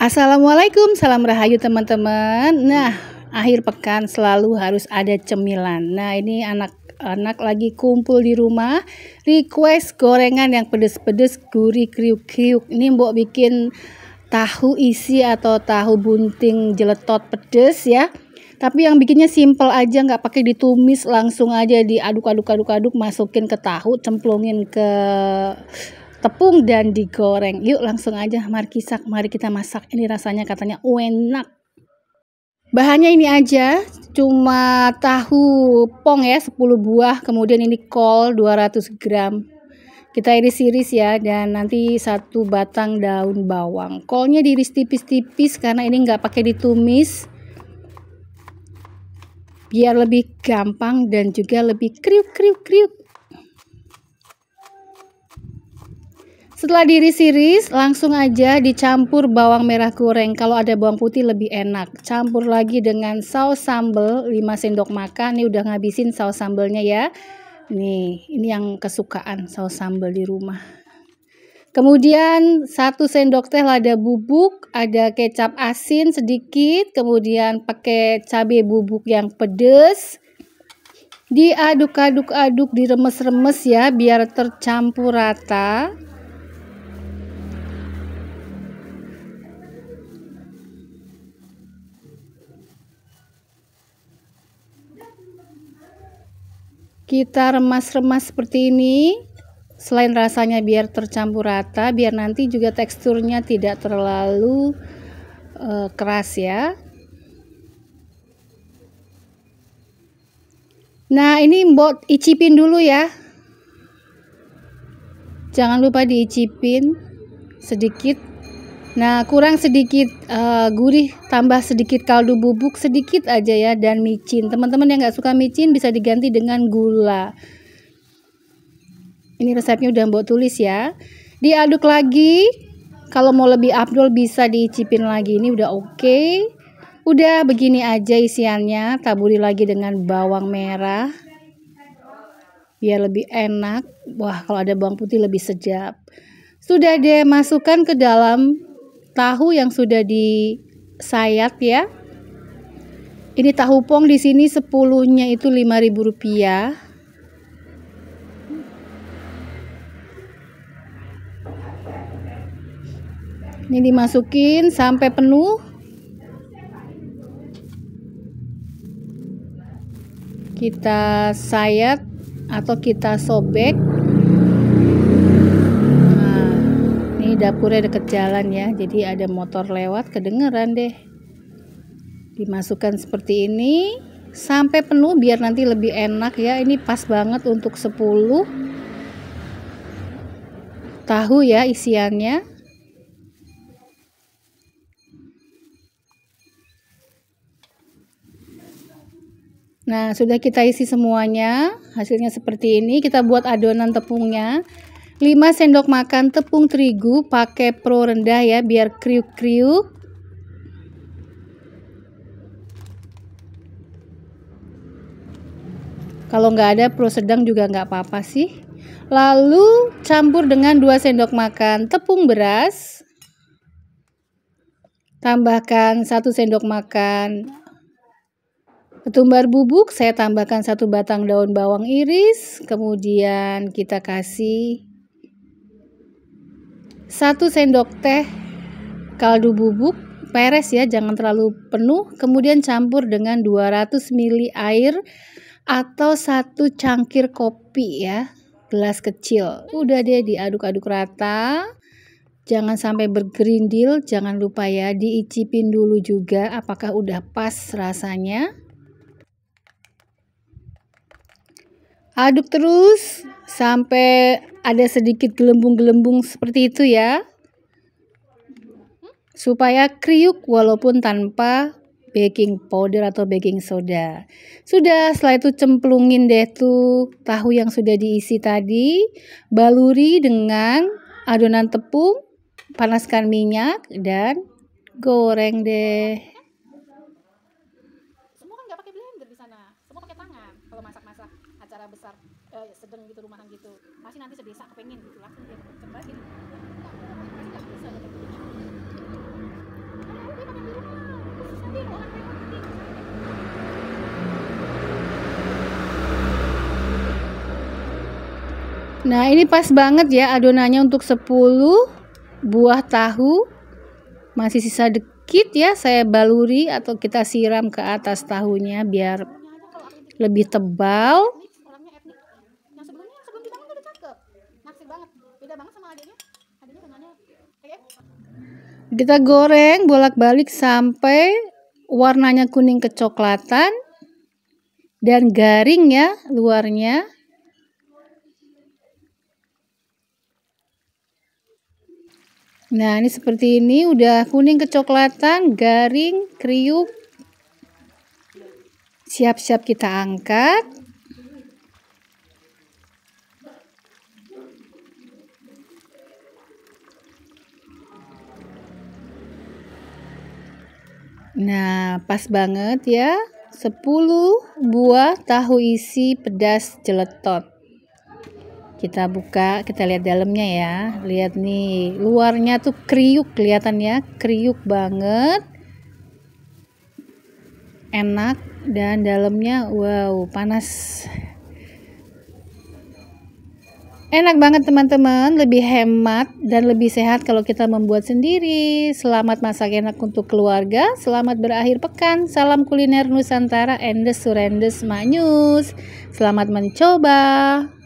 Assalamualaikum, salam rahayu teman-teman. Nah, akhir pekan selalu harus ada cemilan. Nah, ini anak anak lagi kumpul di rumah, request gorengan yang pedes-pedes, gurih kriuk-kriuk. Ini Mbok bikin tahu isi atau tahu bunting jeletot pedes ya. Tapi yang bikinnya simple aja, nggak pakai ditumis, langsung aja diaduk-aduk-aduk-aduk, masukin ke tahu, cemplungin ke tepung dan digoreng. Yuk langsung aja mari kisak, mari kita masak. Ini rasanya katanya enak. Bahannya ini aja, cuma tahu pong ya 10 buah, kemudian ini kol 200 gram. Kita iris-iris ya dan nanti satu batang daun bawang. Kolnya diiris tipis-tipis karena ini nggak pakai ditumis. Biar lebih gampang dan juga lebih kriuk kriuk kriuk. Setelah diris iris langsung aja dicampur bawang merah goreng. Kalau ada bawang putih lebih enak. Campur lagi dengan saus sambal 5 sendok makan. Ini udah ngabisin saus sambalnya ya. Nih, ini yang kesukaan saus sambal di rumah. Kemudian satu sendok teh lada bubuk, ada kecap asin sedikit, kemudian pakai cabai bubuk yang pedes. Diaduk-aduk-aduk, diremes-remes ya biar tercampur rata. kita remas-remas seperti ini selain rasanya biar tercampur rata biar nanti juga teksturnya tidak terlalu uh, keras ya nah ini mbok icipin dulu ya jangan lupa diicipin sedikit Nah, kurang sedikit uh, gurih, tambah sedikit kaldu bubuk sedikit aja ya dan micin. Teman-teman yang gak suka micin bisa diganti dengan gula. Ini resepnya udah Mbok tulis ya. Diaduk lagi. Kalau mau lebih abdul bisa diicipin lagi. Ini udah oke. Okay. Udah begini aja isiannya. Taburi lagi dengan bawang merah. Biar lebih enak. Wah, kalau ada bawang putih lebih sejap Sudah deh masukkan ke dalam tahu yang sudah disayat ya. Ini tahu pong di sini sepuluhnya itu Rp5.000. Ini dimasukin sampai penuh. Kita sayat atau kita sobek dapurnya deket jalan ya jadi ada motor lewat kedengeran deh dimasukkan seperti ini sampai penuh biar nanti lebih enak ya ini pas banget untuk 10 tahu ya isiannya Nah, sudah kita isi semuanya. Hasilnya seperti ini. Kita buat adonan tepungnya. 5 sendok makan tepung terigu pakai pro rendah ya biar kriuk-kriuk. Kalau nggak ada pro sedang juga nggak apa-apa sih. Lalu campur dengan 2 sendok makan tepung beras. Tambahkan 1 sendok makan Ketumbar bubuk saya tambahkan satu batang daun bawang iris, kemudian kita kasih 1 sendok teh kaldu bubuk peres ya, jangan terlalu penuh. Kemudian campur dengan 200 ml air atau satu cangkir kopi ya, gelas kecil. Udah deh diaduk-aduk rata. Jangan sampai bergerindil, jangan lupa ya diicipin dulu juga apakah udah pas rasanya. Aduk terus sampai ada sedikit gelembung-gelembung seperti itu ya. Supaya kriuk walaupun tanpa baking powder atau baking soda. Sudah, setelah itu cemplungin deh tuh tahu yang sudah diisi tadi, baluri dengan adonan tepung, panaskan minyak dan goreng deh. Semua kan nggak pakai blender di sana, semua pakai tangan kalau masak-masak acara besar eh, sedang gitu rumahan gitu pasti nanti sedesa kepengen gitu langsung dia cepat gitu pasti nggak bisa gitu. gitu. Nah ini pas banget ya adonannya untuk 10 buah tahu masih sisa dikit ya saya baluri atau kita siram ke atas tahunya biar lebih tebal banget beda banget sama adiknya adiknya oke kita goreng bolak-balik sampai warnanya kuning kecoklatan dan garing ya luarnya Nah, ini seperti ini, udah kuning kecoklatan, garing, kriuk. Siap-siap kita angkat. Nah, pas banget ya. 10 buah tahu isi pedas jeletot. Kita buka, kita lihat dalamnya ya. Lihat nih, luarnya tuh kriuk kelihatan ya, kriuk banget. Enak dan dalamnya wow, panas. Enak banget teman-teman, lebih hemat dan lebih sehat kalau kita membuat sendiri. Selamat masak enak untuk keluarga, selamat berakhir pekan. Salam kuliner Nusantara, endes surendes manyus. Selamat mencoba.